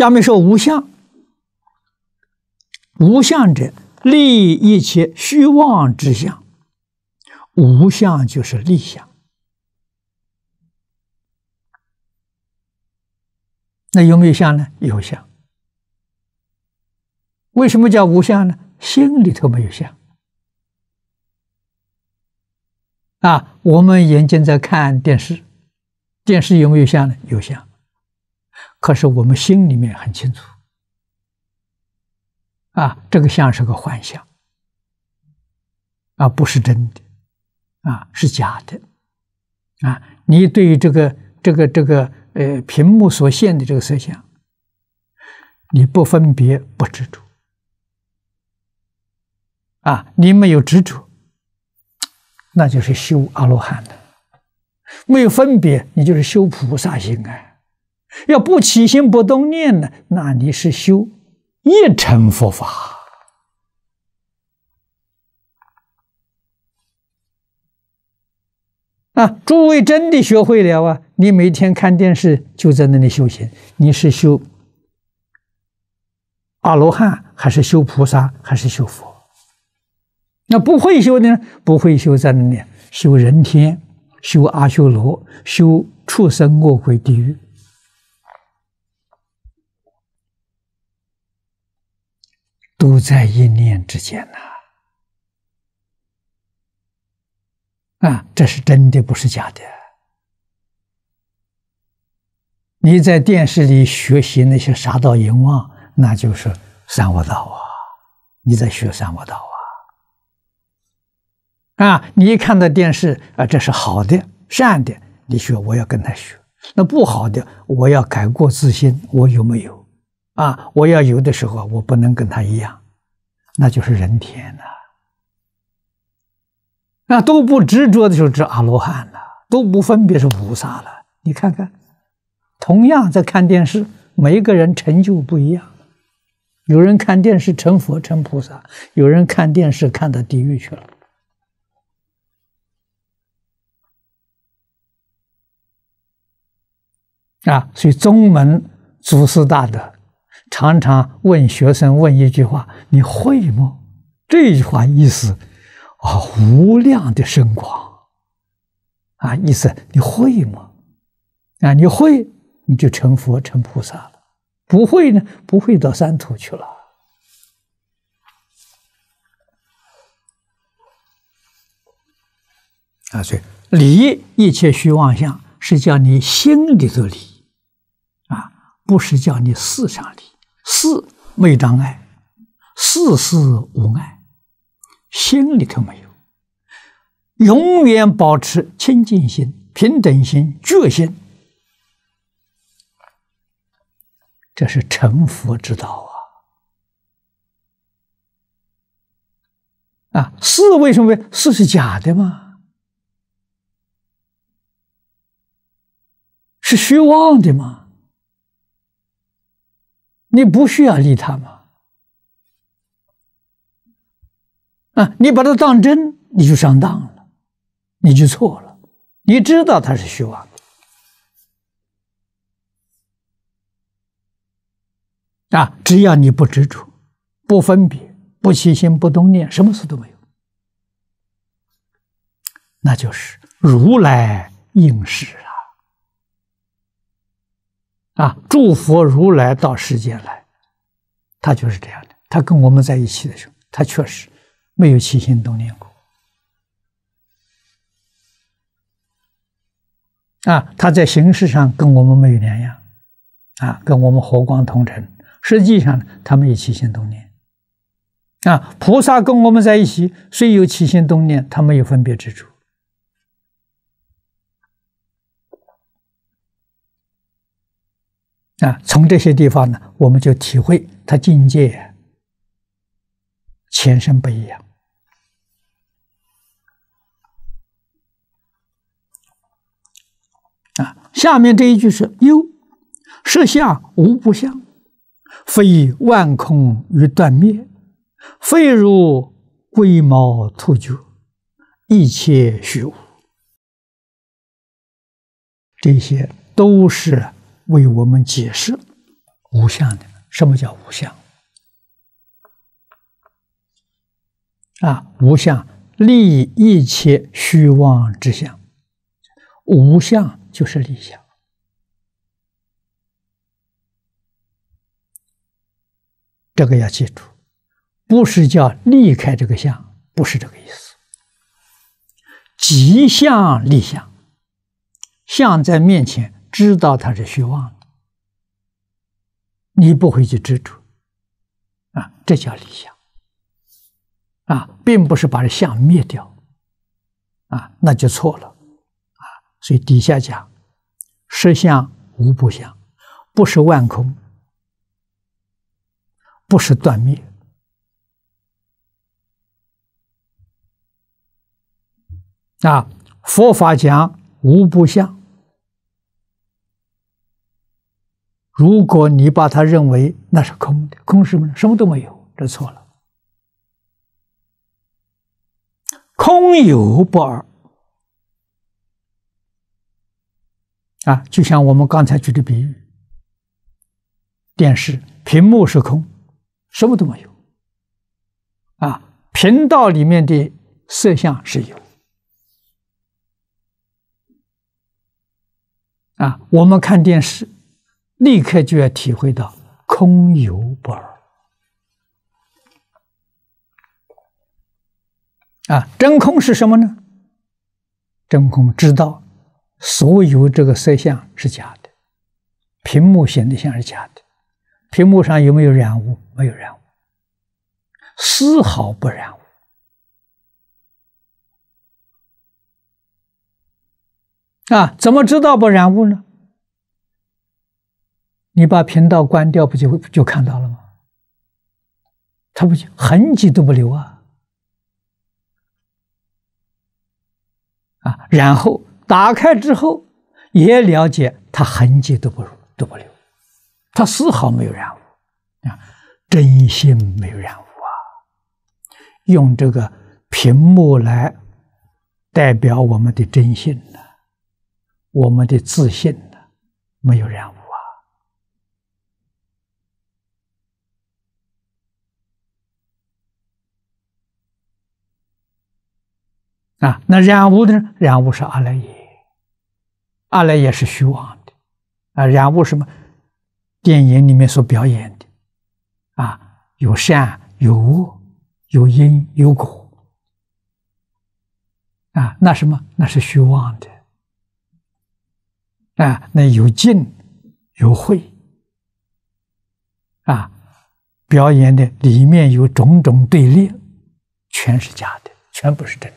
下面说无相，无相者立一切虚妄之相，无相就是立相。那有没有相呢？有相。为什么叫无相呢？心里头没有相。啊，我们眼睛在看电视，电视有没有相呢？有相。可是我们心里面很清楚，啊，这个像是个幻象，啊，不是真的，啊，是假的，啊，你对于这个这个这个呃屏幕所现的这个色相，你不分别不执着，啊，你没有执着，那就是修阿罗汉的；没有分别，你就是修菩萨行啊。要不起心不动念呢，那你是修一乘佛法啊！诸位真的学会了啊？你每天看电视就在那里修行，你是修阿罗汉，还是修菩萨，还是修佛？那不会修呢？不会修在那里修人天、修阿修罗、修畜生、恶鬼、地狱？都在一念之间呐！啊，这是真的，不是假的。你在电视里学习那些沙道淫王，那就是三无道啊！你在学三无道啊！啊，你一看到电视啊，这是好的善的，你学我要跟他学；那不好的，我要改过自新。我有没有？啊！我要有的时候，我不能跟他一样，那就是人天了。那都不执着的时候，是阿罗汉了；都不分别是菩萨了。你看看，同样在看电视，每一个人成就不一样。有人看电视成佛成菩萨，有人看电视看到地狱去了。啊！所以宗门祖师大德。常常问学生问一句话：“你会吗？”这句话意思啊，无量的生广啊，意思你会吗？啊，你会你就成佛成菩萨了；不会呢，不会到三途去了。啊，所以离一切虚妄相，是叫你心里头离啊，不是叫你思上离。四没障碍，事事无碍，心里头没有，永远保持清净心、平等心、觉心，这是成佛之道啊！啊，是为什么？是是假的吗？是虚妄的吗？你不需要利他嘛？啊，你把它当真，你就上当了，你就错了。你知道它是虚妄，啊，只要你不执着、不分别、不起心、不动念，什么事都没有，那就是如来应是了。啊！诸佛如来到世间来，他就是这样的。他跟我们在一起的时候，他确实没有起心动念过。啊，他在形式上跟我们没有两样，啊，跟我们和光同尘。实际上，他没有起心动念。啊，菩萨跟我们在一起，虽有起心动念，他没有分别之处。啊，从这些地方呢，我们就体会他境界前生不一样。啊，下面这一句是“忧色相无不相，非万空于断灭，非如龟毛兔角，一切虚无”，这些都是。为我们解释“无相”的什么叫“无相”啊？无相立一切虚妄之相，无相就是立相。这个要记住，不是叫离开这个相，不是这个意思。吉相立相，相在面前。知道它是虚妄的，你不会去执着，啊，这叫理想，啊，并不是把这相灭掉，啊，那就错了，啊，所以底下讲，实相无不相，不是万空，不是断灭，啊，佛法讲无不相。如果你把它认为那是空的，空什么什么都没有，这错了。空有不二啊，就像我们刚才举的比喻，电视屏幕是空，什么都没有啊，频道里面的色相是有啊，我们看电视。立刻就要体会到空有不二啊！真空是什么呢？真空知道所有这个色相是假的，屏幕显的像是假的，屏幕上有没有染污？没有染污，丝毫不染污。啊！怎么知道不染污呢？你把频道关掉，不就就看到了吗？它不痕迹都不留啊！啊，然后打开之后也了解，它痕迹都不都不留，它丝毫没有染污啊！真心没有染污啊！用这个屏幕来代表我们的真心呢，我们的自信呢，没有染污。啊，那染物呢？染物是阿赖耶，阿赖耶是虚妄的，啊，染物什么？电影里面所表演的，啊，有善有恶，有因有果，啊，那什么？那是虚妄的，啊，那有尽有会，啊，表演的里面有种种对立，全是假的，全部是真。的。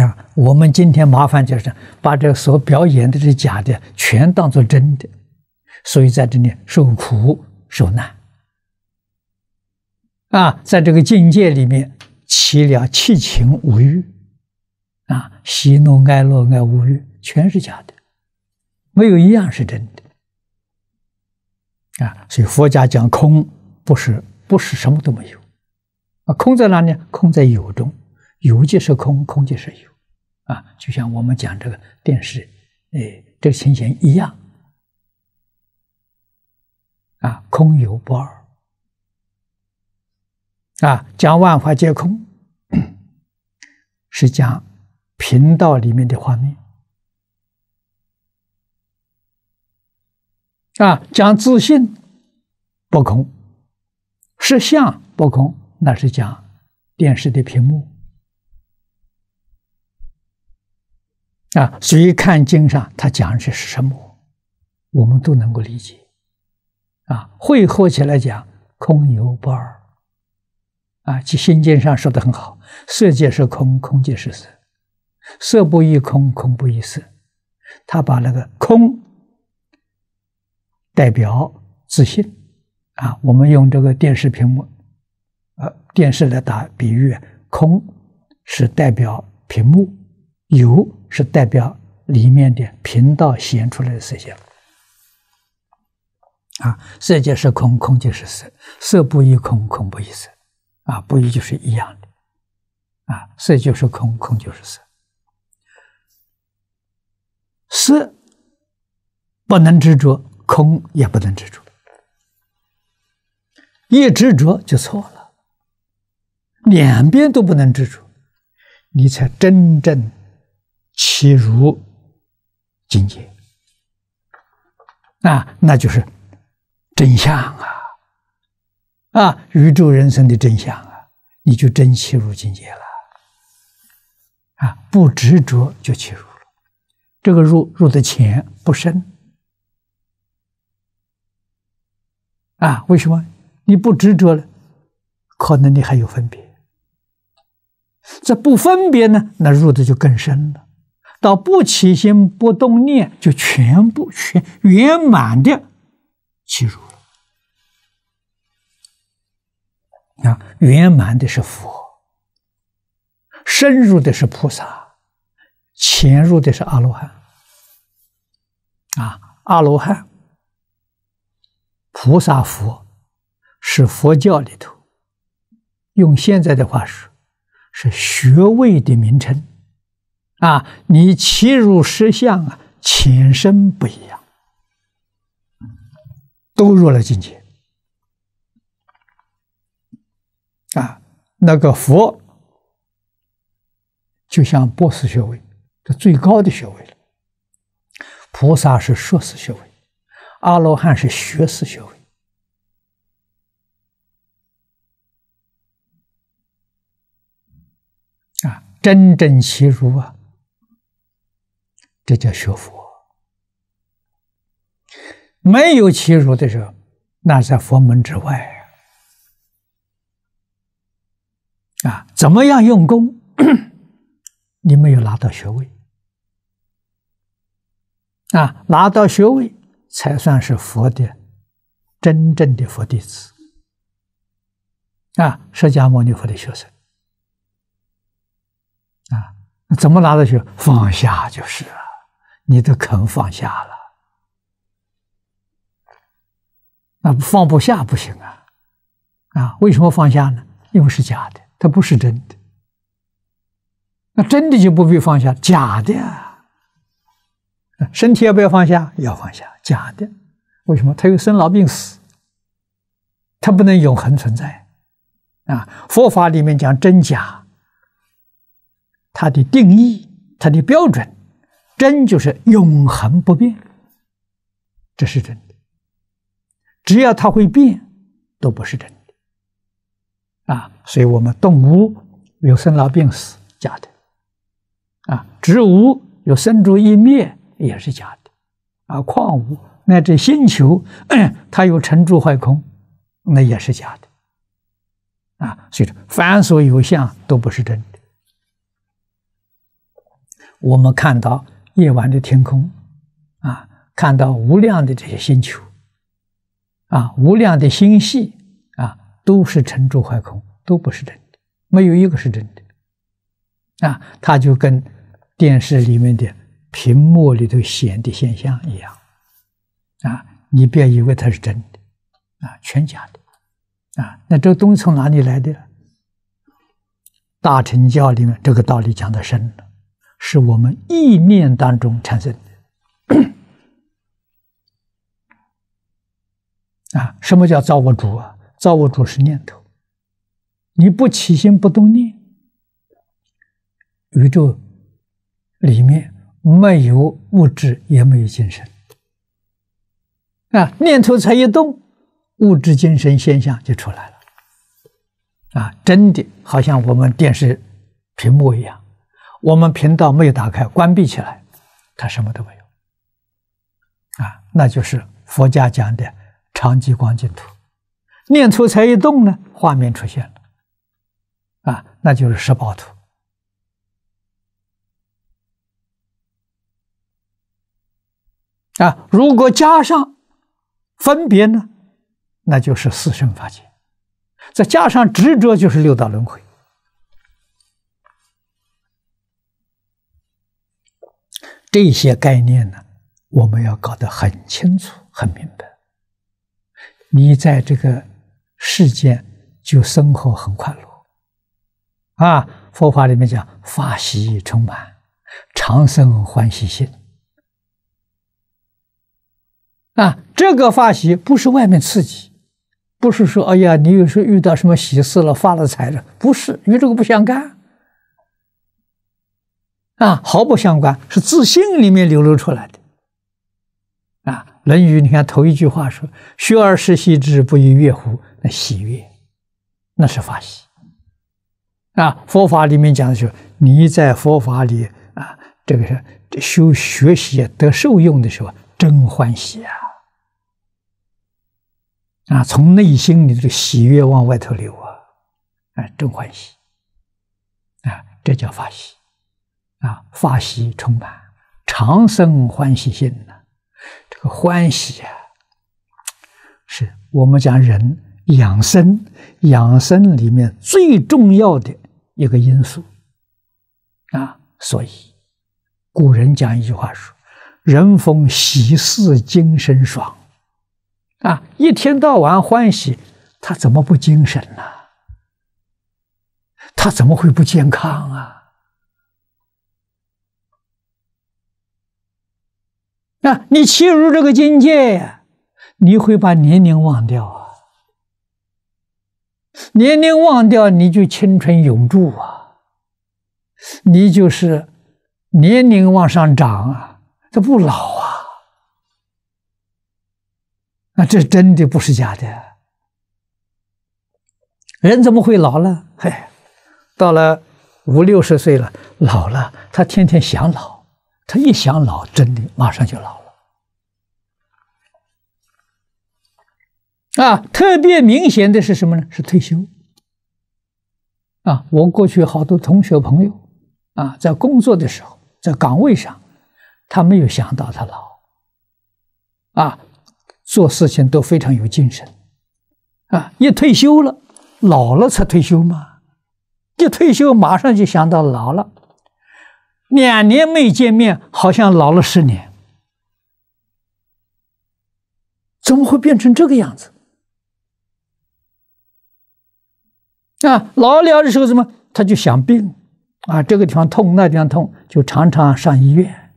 啊，我们今天麻烦就是把这所表演的这假的全当做真的，所以在这里受苦受难。啊，在这个境界里面，起了七情五欲，啊，喜怒哀乐爱无欲，全是假的，没有一样是真的。啊，所以佛家讲空，不是不是什么都没有，啊，空在哪里？空在有中。有即是空，空即是有，啊，就像我们讲这个电视，哎，这个情形一样，啊，空有不二，啊，讲万法皆空，是讲频道里面的画面，啊，讲自信不空，实相不空，那是讲电视的屏幕。啊，所以看经上他讲的是什么，我们都能够理解。啊，汇合起来讲，空有不二。啊，其心经上说的很好，色即是空，空即是色，色不异空，空不异色。他把那个空代表自信。啊，我们用这个电视屏幕，呃，电视来打比喻，空是代表屏幕。有是代表里面的频道显出来的色相，啊，色就是空，空就是色，色不异空，空不异色，啊，不异就是一样的，啊，色就是空，空就是色，色不能执着，空也不能执着，一执着就错了，两边都不能执着，你才真正。其如境界，啊，那就是真相啊，啊，宇宙人生的真相啊，你就真切入境界了，啊，不执着就切入了，这个入入的浅不深，啊，为什么？你不执着了，可能你还有分别，这不分别呢，那入的就更深了。到不起心不动念，就全部全圆满的记住了啊！圆满的是佛，深入的是菩萨，潜入的是阿罗汉啊！阿罗汉、菩萨、佛，是佛教里头用现在的话说，是学位的名称。啊，你其如实相啊，前身不一样，都入了境界啊。那个佛就像博士学位，这最高的学位了；菩萨是硕士学位，阿罗汉是学士学位。啊，真正其如啊。这叫学佛。没有起如的时候，那在佛门之外啊。怎么样用功？你没有拿到学位啊，拿到学位才算是佛的真正的佛弟子啊，释迦牟尼佛的学生啊。怎么拿到学？放下就是。了。你都肯放下了，那放不下不行啊！啊，为什么放下呢？因为是假的，它不是真的。那真的就不必放下，假的啊，身体要不要放下？要放下，假的。为什么？它有生老病死，它不能永恒存在。啊，佛法里面讲真假，它的定义，它的标准。真就是永恒不变，这是真的。只要它会变，都不是真的啊。所以，我们动物有生老病死，假的啊；植物有生住一灭，也是假的啊。矿物乃至星球，它有成住坏空，那也是假的啊。所以说，凡所有相，都不是真的。我们看到。夜晚的天空，啊，看到无量的这些星球，啊，无量的星系，啊，都是沉住坏空，都不是真的，没有一个是真的，啊，它就跟电视里面的屏幕里头显的现象一样，啊，你别以为它是真的，啊，全假的，啊，那这东西从哪里来的？大乘教里面这个道理讲的深了。是我们意念当中产生的啊！什么叫造物主啊？造物主是念头。你不起心不动念，宇宙里面没有物质，也没有精神啊！念头才一动，物质、精神现象就出来了啊！真的，好像我们电视屏幕一样。我们频道没有打开，关闭起来，它什么都没有啊，那就是佛家讲的长极光净土，念头才一动呢，画面出现了啊，那就是十宝图啊。如果加上分别呢，那就是四生法界；再加上执着，就是六道轮回。这些概念呢，我们要搞得很清楚、很明白。你在这个世间就生活很快乐，啊，佛法里面讲发喜充满，长生欢喜心。啊，这个发喜不是外面刺激，不是说哎呀，你有时候遇到什么喜事了，发了财了，不是与这个不相干。啊，毫不相关，是自信里面流露出来的。啊，《论语》你看头一句话说：“学而时习之，不亦说乎？”那喜悦，那是法喜。啊，佛法里面讲的是你在佛法里啊，这个是修学习得受用的时候，真欢喜啊！啊，从内心里的喜悦往外头流啊，啊，真欢喜，啊，这叫法喜。啊，发喜充满，长生欢喜心呐。这个欢喜啊，是我们讲人养生、养生里面最重要的一个因素啊。所以古人讲一句话说：“人逢喜事精神爽。”啊，一天到晚欢喜，他怎么不精神呢？他怎么会不健康啊？那你进入这个境界，你会把年龄忘掉啊！年龄忘掉，你就青春永驻啊！你就是年龄往上涨啊，这不老啊！那这真的不是假的，人怎么会老呢？嘿，到了五六十岁了，老了，他天天想老。他一想老，真的马上就老了啊！特别明显的是什么呢？是退休啊！我过去好多同学朋友啊，在工作的时候，在岗位上，他没有想到他老啊，做事情都非常有精神啊。一退休了，老了才退休嘛，一退休，马上就想到老了。两年没见面，好像老了十年，怎么会变成这个样子？啊，老了的时候什么，他就想病，啊，这个地方痛，那地方痛，就常常上医院。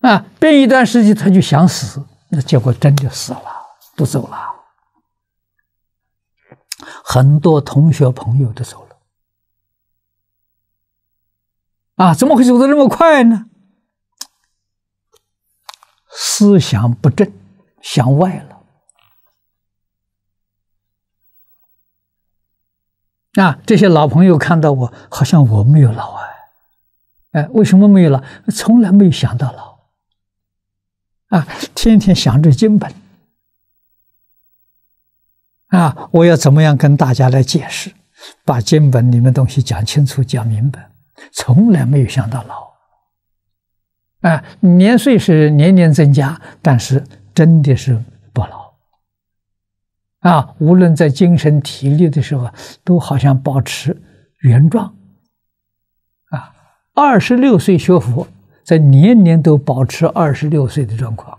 啊，病一段时间他就想死，那结果真的死了，不走了。很多同学朋友都走了啊！怎么会走的那么快呢？思想不正，想外了。啊，这些老朋友看到我，好像我没有老哎哎，为什么没有老？从来没有想到老啊，天天想着经本。啊！我要怎么样跟大家来解释，把经本里面东西讲清楚、讲明白？从来没有想到老。啊，年岁是年年增加，但是真的是不老。啊，无论在精神体力的时候，都好像保持原状。啊，二十六岁学佛，在年年都保持二十六岁的状况。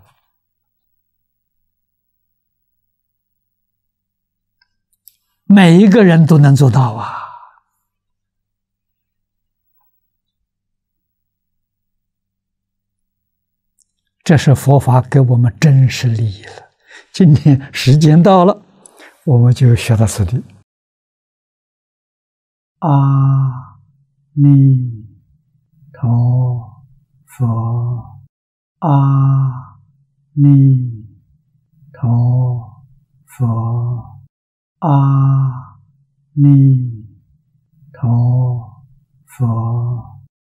每一个人都能做到啊！这是佛法给我们真实利益了。今天时间到了，我们就学到此地。阿弥陀佛，阿弥陀佛。阿弥陀佛。